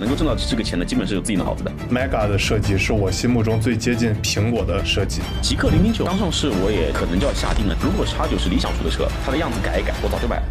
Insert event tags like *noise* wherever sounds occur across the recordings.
能够挣到这个钱的，基本是有自己脑子的。Mega 的设计是我心目中最接近苹果的设计。极氪零零九刚上市，我也可能就要下定了。如果 x 九9是理想出的车，它的样子改一改，我早就买了。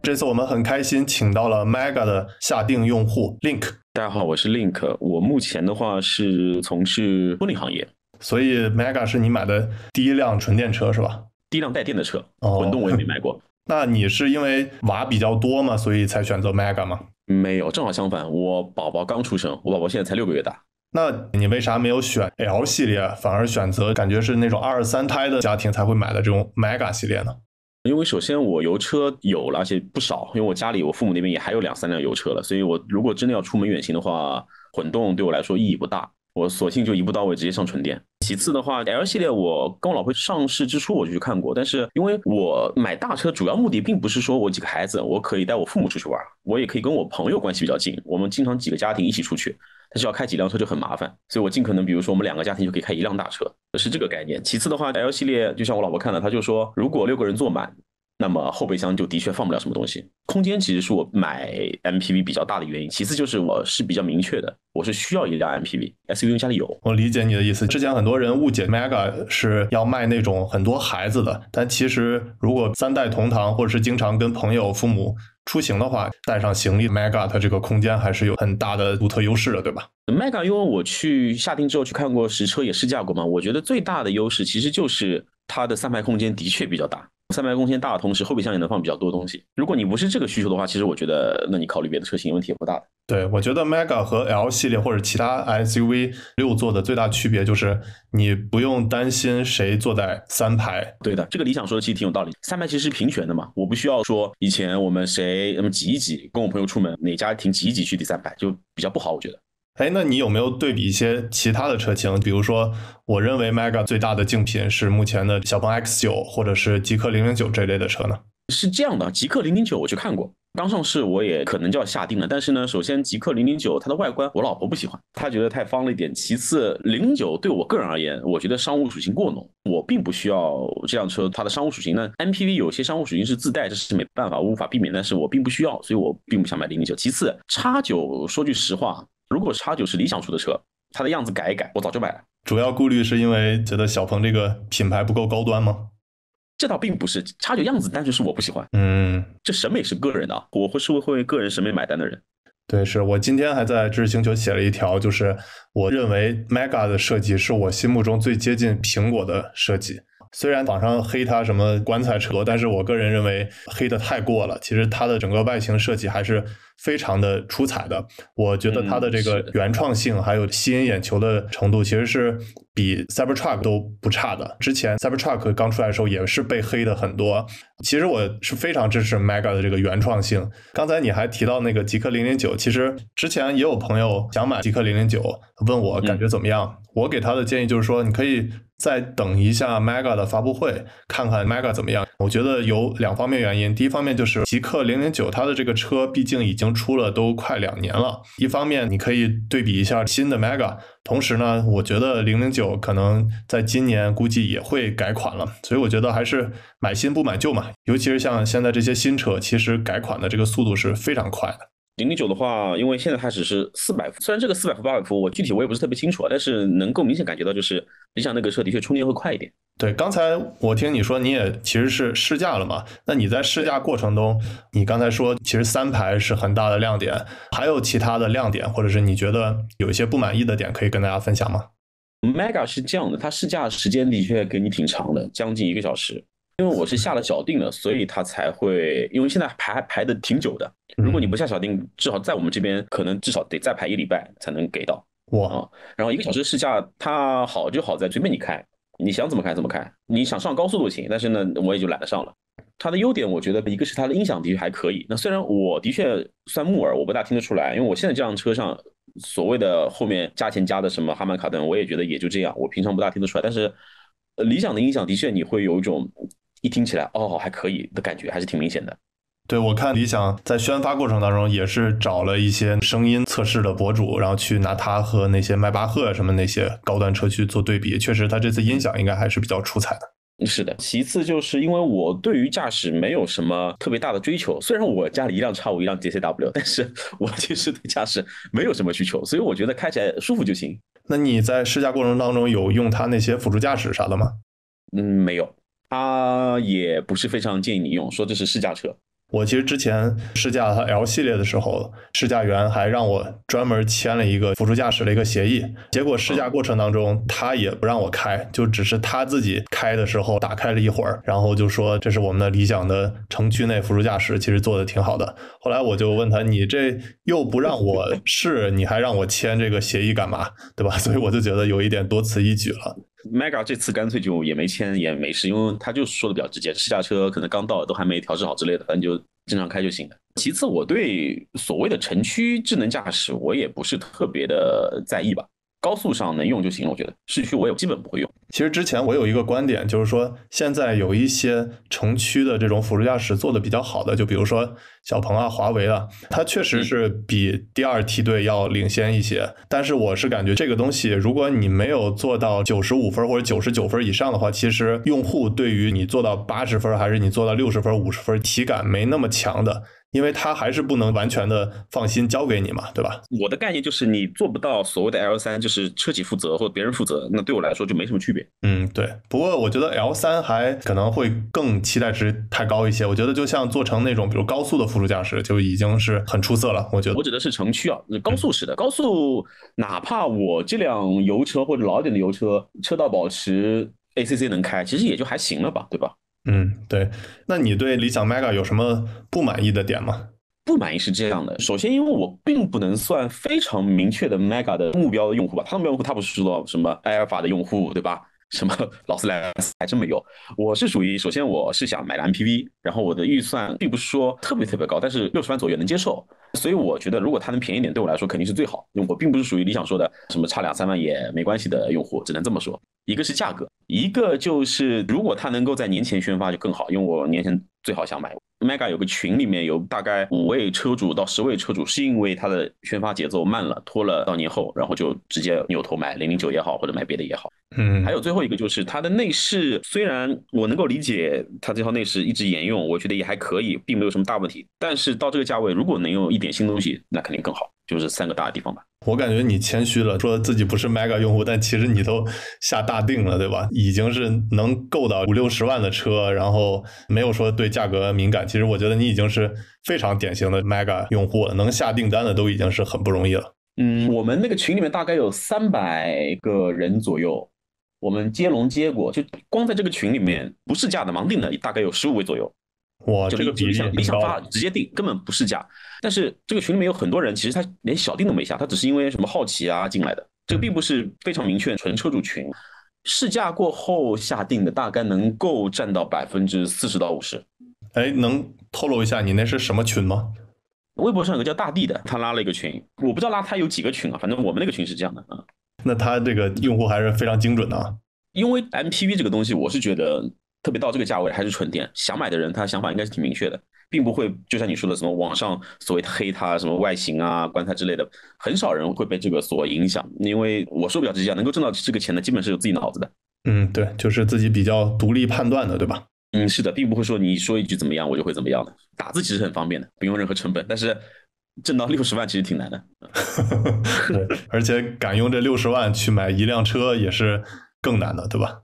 这次我们很开心，请到了 Mega 的下定用户 Link。大家好，我是 Link。我目前的话是从事婚礼行业，所以 Mega 是你买的第一辆纯电车是吧？第一辆带电的车，混动我也没买过。那你是因为娃比较多嘛，所以才选择 Mega 吗？没有，正好相反，我宝宝刚出生，我宝宝现在才六个月大。那你为啥没有选 L 系列，反而选择感觉是那种二三胎的家庭才会买的这种 Mega 系列呢？因为首先我油车有，而且不少，因为我家里我父母那边也还有两三辆油车了，所以我如果真的要出门远行的话，混动对我来说意义不大。我索性就一步到位，直接上纯电。其次的话，L 系列我跟我老婆上市之初我就去看过，但是因为我买大车主要目的并不是说我几个孩子我可以带我父母出去玩，我也可以跟我朋友关系比较近，我们经常几个家庭一起出去，但是要开几辆车就很麻烦，所以我尽可能，比如说我们两个家庭就可以开一辆大车，是这个概念。其次的话，L 系列就像我老婆看了，她就说如果六个人坐满。那么后备箱就的确放不了什么东西，空间其实是我买 MPV 比较大的原因。其次就是我是比较明确的，我是需要一辆 MPV，SUV 家里有。我理解你的意思，之前很多人误解 Mega 是要卖那种很多孩子的，但其实如果三代同堂或者是经常跟朋友父母出行的话，带上行李 Mega 它这个空间还是有很大的独特优势的，对吧？Mega 因为我去下定之后去看过实车也试驾过嘛，我觉得最大的优势其实就是它的三排空间的确比较大。三排空间大，的同时后备箱也能放比较多东西。如果你不是这个需求的话，其实我觉得，那你考虑别的车型，问题也不大。对，我觉得 Mega 和 L 系列或者其他 SUV 六座的最大区别就是，你不用担心谁坐在三排。对的，这个理想说的其实挺有道理。三排其实是平权的嘛，我不需要说以前我们谁那么挤一挤，跟我朋友出门哪家停挤一挤去第三排，就比较不好，我觉得。哎，那你有没有对比一些其他的车型？比如说，我认为 Mega 最大的竞品是目前的小鹏 X9，或者是极氪零零九这类的车呢？是这样的，极氪零零九我去看过，刚上市我也可能就要下定了。但是呢，首先极氪零零九它的外观我老婆不喜欢，她觉得太方了一点。其次零零九对我个人而言，我觉得商务属性过浓，我并不需要这辆车它的商务属性呢。MPV 有些商务属性是自带，这是没办法，无法避免。但是我并不需要，所以我并不想买零零九。其次叉九，说句实话。如果叉九是理想出的车，它的样子改一改，我早就买了。主要顾虑是因为觉得小鹏这个品牌不够高端吗？这倒并不是，叉九样子单纯是我不喜欢。嗯，这审美是个人的，我会是会为个人审美买单的人。对，是我今天还在知识星球写了一条，就是我认为 Mega 的设计是我心目中最接近苹果的设计。虽然网上黑它什么棺材车，但是我个人认为黑的太过了。其实它的整个外形设计还是非常的出彩的。我觉得它的这个原创性还有吸引眼球的程度，其实是。比 Cybertruck 都不差的。之前 Cybertruck 刚出来的时候也是被黑的很多。其实我是非常支持 Mega 的这个原创性。刚才你还提到那个极客零零九，其实之前也有朋友想买极客零零九，问我感觉怎么样。我给他的建议就是说，你可以再等一下 Mega 的发布会，看看 Mega 怎么样。我觉得有两方面原因，第一方面就是极客零零九它的这个车毕竟已经出了都快两年了，一方面你可以对比一下新的 Mega。同时呢，我觉得零零九可能在今年估计也会改款了，所以我觉得还是买新不买旧嘛。尤其是像现在这些新车，其实改款的这个速度是非常快的。零零九的话，因为现在它只是四百伏，虽然这个四百伏、八百伏，我具体我也不是特别清楚啊，但是能够明显感觉到，就是理想那个车的确充电会快一点。对，刚才我听你说你也其实是试驾了嘛，那你在试驾过程中，你刚才说其实三排是很大的亮点，还有其他的亮点，或者是你觉得有一些不满意的点，可以跟大家分享吗？Mega 是这样的，它试驾时间的确给你挺长的，将近一个小时。因为我是下了小定的，所以它才会，因为现在排排的挺久的。如果你不下小定，至少在我们这边可能至少得再排一礼拜才能给到我。然后一个小时试驾，它好就好在随便你开，你想怎么开怎么开，你想上高速都行。但是呢，我也就懒得上了。它的优点，我觉得一个是它的音响的确还可以。那虽然我的确算木耳，我不大听得出来，因为我现在这辆车上所谓的后面加钱加的什么哈曼卡顿，我也觉得也就这样。我平常不大听得出来，但是理想的音响的确你会有一种。一听起来哦，还可以的感觉还是挺明显的。对我看理想在宣发过程当中也是找了一些声音测试的博主，然后去拿它和那些迈巴赫啊什么那些高端车去做对比，确实它这次音响应该还是比较出彩的。是的，其次就是因为我对于驾驶没有什么特别大的追求，虽然我家里一辆叉五一辆 D C W，但是 *laughs* 我其实对驾驶没有什么需求，所以我觉得开起来舒服就行。那你在试驾过程当中有用它那些辅助驾驶啥的吗？嗯，没有。他也不是非常建议你用，说这是试驾车。我其实之前试驾它 L 系列的时候，试驾员还让我专门签了一个辅助驾驶的一个协议。结果试驾过程当中，他也不让我开，就只是他自己开的时候打开了一会儿，然后就说这是我们的理想的城区内辅助驾驶，其实做的挺好的。后来我就问他，你这又不让我试，你还让我签这个协议干嘛，对吧？所以我就觉得有一点多此一举了。Mega 这次干脆就也没签也没事，因为他就说的比较直接，试驾车可能刚到都还没调试好之类的，反正就正常开就行了。其次，我对所谓的城区智能驾驶，我也不是特别的在意吧。高速上能用就行了，我觉得市区我也基本不会用。其实之前我有一个观点，就是说现在有一些城区的这种辅助驾驶做的比较好的，就比如说小鹏啊、华为啊，它确实是比第二梯队要领先一些。但是我是感觉这个东西，如果你没有做到九十五分或者九十九分以上的话，其实用户对于你做到八十分还是你做到六十分、五十分，体感没那么强的。因为他还是不能完全的放心交给你嘛，对吧？我的概念就是你做不到所谓的 L 三，就是车企负责或别人负责，那对我来说就没什么区别。嗯，对。不过我觉得 L 三还可能会更期待值太高一些。我觉得就像做成那种比如高速的辅助驾驶就已经是很出色了。我觉得我指的是城区啊，高速式的高速，哪怕我这辆油车或者老一点的油车，车道保持 ACC 能开，其实也就还行了吧，对吧？嗯，对。那你对理想 Mega 有什么不满意的点吗？不满意是这样的，首先因为我并不能算非常明确的 Mega 的目标用户吧，他们目标用户他不是知道什么 Alpha 的用户，对吧？什么 *laughs* 劳斯莱斯还真没有。我是属于首先我是想买的 MPV，然后我的预算并不是说特别特别高，但是六十万左右能接受。所以我觉得如果它能便宜点，对我来说肯定是最好。用户并不是属于理想说的什么差两三万也没关系的用户，只能这么说。一个是价格，一个就是如果它能够在年前宣发就更好，因为我年前最好想买。Mega 有个群里面有大概五位车主到十位车主，是因为它的宣发节奏慢了，拖了到年后，然后就直接扭头买零零九也好，或者买别的也好。嗯，还有最后一个就是它的内饰，虽然我能够理解它这套内饰一直沿用，我觉得也还可以，并没有什么大问题。但是到这个价位，如果能有一点新东西，那肯定更好。就是三个大的地方吧。我感觉你谦虚了，说自己不是 Mega 用户，但其实你都下大定了，对吧？已经是能够到五六十万的车，然后没有说对价格敏感。其实我觉得你已经是非常典型的 Mega 用户了，能下订单的都已经是很不容易了。嗯，我们那个群里面大概有三百个人左右。我们接龙接果，就光在这个群里面不试驾的盲定的大概有十五位左右。哇，这个比你想发直接定，根本不是驾。但是这个群里面有很多人，其实他连小定都没下，他只是因为什么好奇啊进来的。这个并不是非常明确纯车主群。试驾过后下定的大概能够占到百分之四十到五十。哎，能透露一下你那是什么群吗？微博上有个叫大地的，他拉了一个群，我不知道拉他有几个群啊，反正我们那个群是这样的啊。那他这个用户还是非常精准的，啊。因为 MPV 这个东西，我是觉得特别到这个价位还是纯电，想买的人他想法应该是挺明确的，并不会就像你说的什么网上所谓的黑它什么外形啊、棺材之类的，很少人会被这个所影响。因为我说不了这些，能够挣到这个钱的，基本是有自己脑子的。嗯，对，就是自己比较独立判断的，对吧？嗯，是的，并不会说你说一句怎么样，我就会怎么样的。打字其实很方便的，不用任何成本，但是。挣到六十万其实挺难的，*laughs* 对，而且敢用这六十万去买一辆车也是更难的，对吧？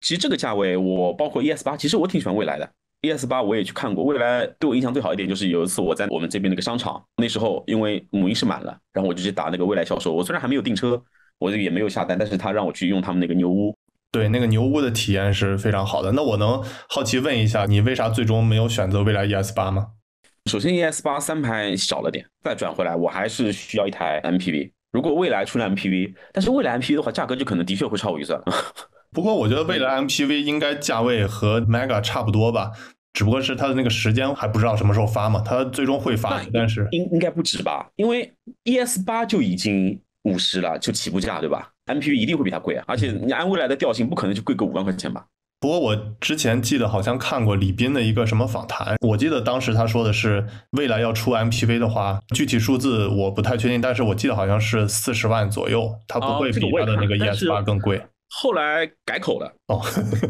其实这个价位，我包括 ES 八，其实我挺喜欢蔚来的 ES 八，我也去看过。蔚来对我印象最好一点就是有一次我在我们这边那个商场，那时候因为母婴是满了，然后我就去打那个蔚来销售。我虽然还没有订车，我也没有下单，但是他让我去用他们那个牛屋，对，那个牛屋的体验是非常好的。那我能好奇问一下，你为啥最终没有选择蔚来 ES 八吗？首先，ES 八三排少了点，再转回来，我还是需要一台 MPV。如果未来出来 MPV，但是未来 MPV 的话，价格就可能的确会超我预算。*laughs* 不过，我觉得未来 MPV 应该价位和 Mega 差不多吧，只不过是它的那个时间还不知道什么时候发嘛，它最终会发，但是应应该不止吧？因为 ES 八就已经五十了，就起步价对吧？MPV 一定会比它贵啊，而且你按未来的调性，不可能就贵个五万块钱吧？不过我之前记得好像看过李斌的一个什么访谈，我记得当时他说的是未来要出 MPV 的话，具体数字我不太确定，但是我记得好像是四十万左右，他不会比他的那个 e S8 更贵。后来改口了哦，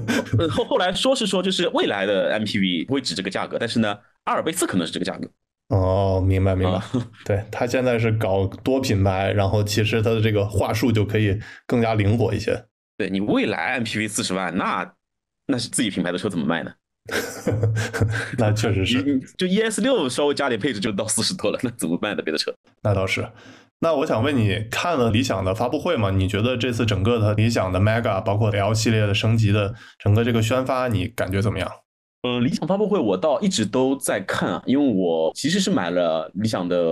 *laughs* 后后来说是说就是未来的 MPV 会值这个价格，但是呢，阿尔卑斯可能是这个价格。哦，明白明白，对他现在是搞多品牌，然后其实他的这个话术就可以更加灵活一些。对你未来 MPV 四十万那。那是自己品牌的车怎么卖呢？*laughs* 那确实是，就 ES 六稍微加点配置就到四十多了，那怎么卖的别的车？那倒是。那我想问你，看了理想的发布会嘛？你觉得这次整个的理想的 Mega 包括 L 系列的升级的整个这个宣发，你感觉怎么样？嗯，理想发布会我倒一直都在看啊，因为我其实是买了理想的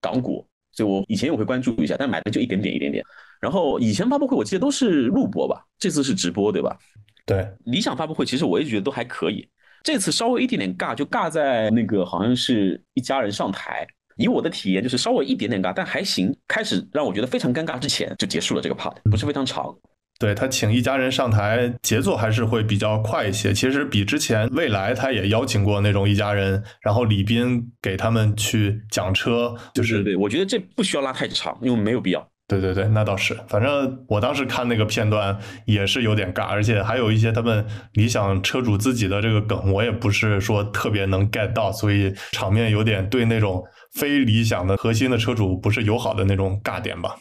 港股，所以我以前也会关注一下，但买的就一点点一点点。然后以前发布会我记得都是录播吧，这次是直播对吧？对理想发布会，其实我一直觉得都还可以。这次稍微一点点尬，就尬在那个好像是一家人上台。以我的体验，就是稍微一点点尬，但还行。开始让我觉得非常尴尬之前，就结束了这个 part，不是非常长。对他请一家人上台，节奏还是会比较快一些。其实比之前未来他也邀请过那种一家人，然后李斌给他们去讲车，就是对我觉得这不需要拉太长，因为没有必要。对对对，那倒是。反正我当时看那个片段也是有点尬，而且还有一些他们理想车主自己的这个梗，我也不是说特别能 get 到，所以场面有点对那种非理想的核心的车主不是友好的那种尬点吧。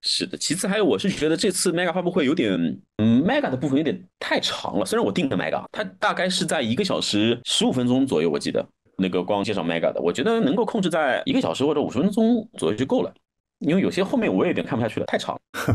是的，其次还有，我是觉得这次 Mega 发布会有点嗯 Mega 的部分有点太长了。虽然我定的 Mega，它大概是在一个小时十五分钟左右，我记得那个光介绍 Mega 的，我觉得能够控制在一个小时或者五十分钟左右就够了。因为有些后面我也有点看不下去了，太长。*laughs*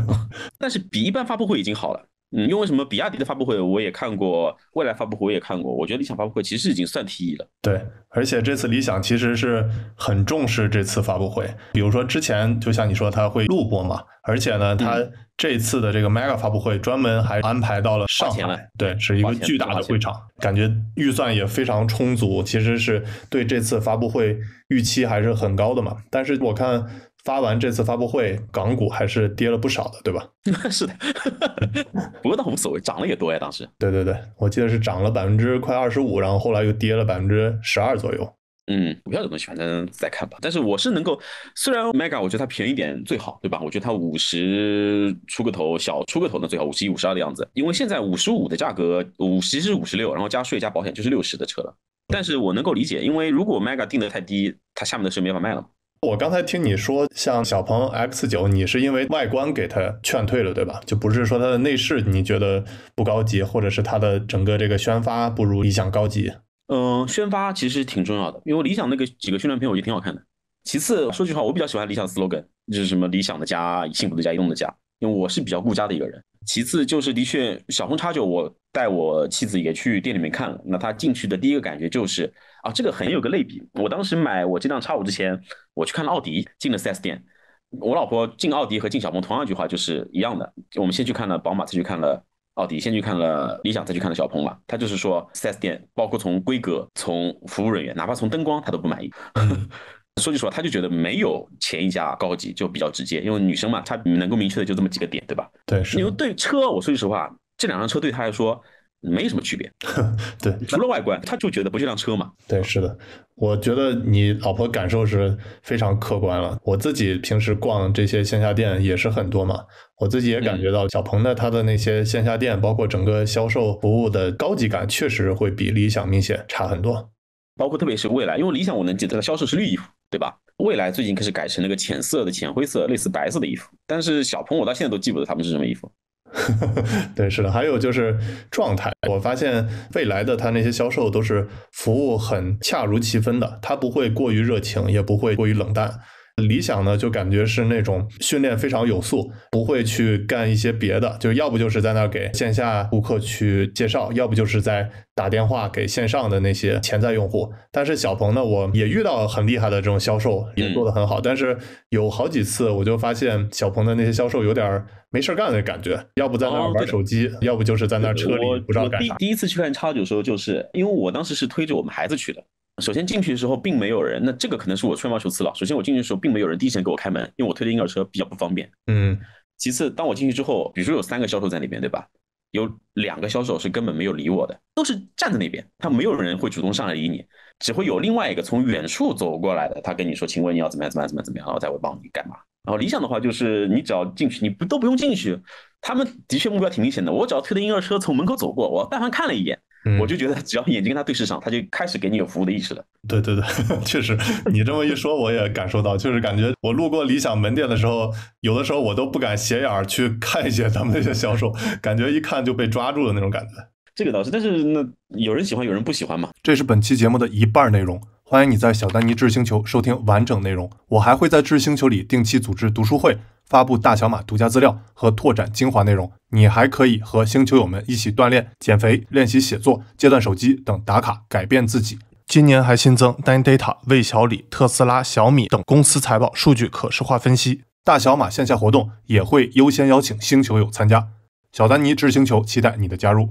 但是比一般发布会已经好了。嗯，因为什么？比亚迪的发布会我也看过，未来发布会我也看过。我觉得理想发布会其实已经算 T1 了。对，而且这次理想其实是很重视这次发布会。比如说之前，就像你说，他会录播嘛。而且呢，他这次的这个 Mega 发布会专门还安排到了上前来。对，是一个巨大的会场，感觉预算也非常充足。其实是对这次发布会预期还是很高的嘛。但是我看。发完这次发布会，港股还是跌了不少的，对吧？*laughs* 是的，*laughs* 不过倒无所谓，涨了也多呀。当时，对对对，我记得是涨了百分之快二十五，然后后来又跌了百分之十二左右。嗯，股票这东西反正再看吧。但是我是能够，虽然 Mega 我觉得它便宜点最好，对吧？我觉得它五十出个头，小出个头呢最好五十一、五十二的样子。因为现在五十五的价格，五十是五十六，然后加税加保险就是六十的车了。但是我能够理解，因为如果 Mega 定的太低，它下面的车没法卖了我刚才听你说，像小鹏 X9，你是因为外观给它劝退了，对吧？就不是说它的内饰你觉得不高级，或者是它的整个这个宣发不如理想高级。嗯，宣发其实挺重要的，因为理想那个几个宣传片我觉得挺好看的。其次说句实话，我比较喜欢理想 slogan，就是什么理想的家，幸福的家，移动的家。我是比较顾家的一个人，其次就是的确小鹏叉九，我带我妻子也去店里面看了，那她进去的第一个感觉就是啊，这个很有个类比。我当时买我这辆叉五之前，我去看了奥迪，进了 4S 店，我老婆进奥迪和进小鹏同样一句话就是一样的，我们先去看了宝马，再去看了奥迪，先去看了理想，再去看了小鹏嘛。她就是说 4S 店，包括从规格、从服务人员，哪怕从灯光，她都不满意。*laughs* 说句实话，他就觉得没有前一家高级，就比较直接，因为女生嘛，她能够明确的就这么几个点，对吧？对，是。因为对车，我说句实话，这两辆车对他来说没什么区别，*laughs* 对，除了外观，他就觉得不就辆车嘛。对，是的，我觉得你老婆感受是非常客观了。我自己平时逛这些线下店也是很多嘛，我自己也感觉到小鹏的它的那些线下店，包括整个销售服务的高级感，确实会比理想明显差很多。包括特别是蔚来，因为理想我能记得销售是绿衣服。对吧？未来最近开始改成那个浅色的、浅灰色，类似白色的衣服。但是小鹏，我到现在都记不得他们是什么衣服。*laughs* 对，是的。还有就是状态，我发现未来的他那些销售都是服务很恰如其分的，他不会过于热情，也不会过于冷淡。理想呢，就感觉是那种训练非常有素，不会去干一些别的，就要不就是在那儿给线下顾客去介绍，要不就是在打电话给线上的那些潜在用户。但是小鹏呢，我也遇到很厉害的这种销售，也做得很好。但是有好几次，我就发现小鹏的那些销售有点儿没事儿干的感觉，要不在那儿玩手机，要不就是在那儿车里不知道干啥。第第一次去看叉九的时候，就是因为我当时是推着我们孩子去的。首先进去的时候并没有人，那这个可能是我吹毛求疵了。首先我进去的时候并没有人第一时间给我开门，因为我推的婴儿车比较不方便。嗯。其次，当我进去之后，比如说有三个销售在那边，对吧？有两个销售是根本没有理我的，都是站在那边，他没有人会主动上来理你，只会有另外一个从远处走过来的，他跟你说，请问你要怎么样怎么样怎么样怎么样，我才会帮你干嘛？然后理想的话就是你只要进去，你不都不用进去，他们的确目标挺明显的。我只要推着婴儿车从门口走过，我但凡看了一眼。我就觉得，只要眼睛跟他对视上，他就开始给你有服务的意识了。对 *laughs* 对对，*laughs* 确实，你这么一说，我也感受到，就是感觉我路过理想门店的时候，有的时候我都不敢斜眼去看一些咱们那些销售，感觉一看就被抓住的那种感觉。这个倒是，但是那有人喜欢，有人不喜欢嘛。这是本期节目的一半内容，欢迎你在小丹尼智星球收听完整内容。我还会在智星球里定期组织读书会。发布大小马独家资料和拓展精华内容，你还可以和星球友们一起锻炼、减肥、练习写作、戒断手机等打卡，改变自己。今年还新增 Dan Data、魏小李、特斯拉、小米等公司财报数据可视化分析。大小马线下活动也会优先邀请星球友参加。小丹尼致星球期待你的加入。